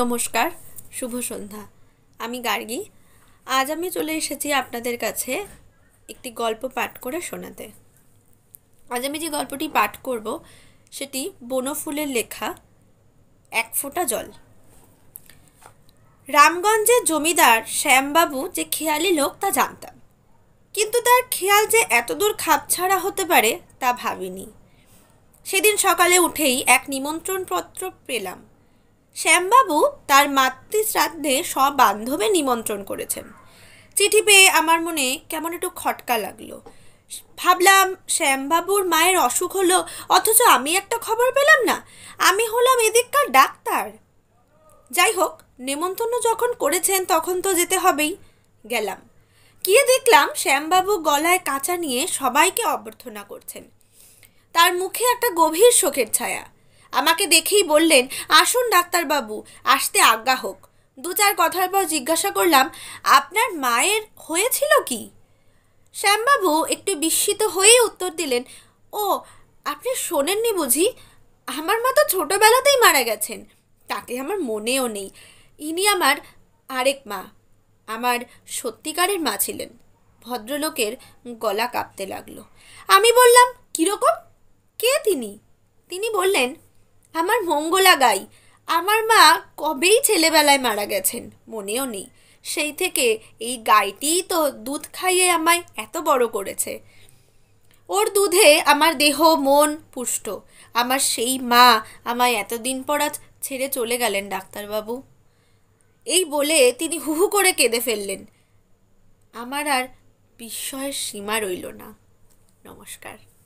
নমস্কার শুভ সন্ধ্যা আমি গার্গী আজ আমি চলে এসেছি আপনাদের কাছে একটি গল্প পাঠ করে শোনাতে আজ আমি যে গল্পটি পাঠ করব সেটি বনফুলের লেখা এক ফোঁটা জল রামগঞ্জের জমিদার শ্যামবাবু যে খেয়ালি লোক তা জানতাম কিন্তু তার খেয়াল যে এতদূর খাপছাড়া হতে পারে তা ভাবিনি সেদিন সকালে উঠেই এক নিমন্ত্রণপত্র পেলাম শ্যামবাবু তার মাতৃশ্রাদ্ধে সব বান্ধবে নিমন্ত্রণ করেছেন চিঠি পেয়ে আমার মনে কেমন একটু খটকা লাগলো ভাবলাম শ্যামবাবুর মায়ের অসুখ হলো অথচ আমি একটা খবর পেলাম না আমি হলাম এদিককার ডাক্তার যাই হোক নেমন্তন্ন যখন করেছেন তখন তো যেতে হবেই গেলাম গিয়ে দেখলাম শ্যামবাবু গলায় কাঁচা নিয়ে সবাইকে অভ্যর্থনা করছেন তার মুখে একটা গভীর শোকের ছায়া আমাকে দেখেই বললেন আসুন ডাক্তারবাবু আসতে আজ্ঞা হোক দু চার কথার পর জিজ্ঞাসা করলাম আপনার মায়ের হয়েছিল কি শ্যামবাবু একটু বিস্মিত হয়েই উত্তর দিলেন ও আপনি শোনেননি বুঝি আমার মা তো ছোটোবেলাতেই মারা গেছেন তাকে আমার মনেও নেই ইনি আমার আরেক মা আমার সত্যিকারের মা ছিলেন ভদ্রলোকের গলা কাঁপতে লাগলো আমি বললাম কীরকম কে তিনি তিনি বললেন আমার মঙ্গলা গাই আমার মা কবেই ছেলেবেলায় মারা গেছেন মনেও নেই সেই থেকে এই গাইটিই তো দুধ খাইয়ে আমায় এত বড় করেছে ওর দুধে আমার দেহ মন পুষ্ট আমার সেই মা আমায় এতদিন পর আজ ছেড়ে চলে গেলেন ডাক্তারবাবু এই বলে তিনি হুহু করে কেঁদে ফেললেন আমার আর বিস্ময়ের সীমা রইল না নমস্কার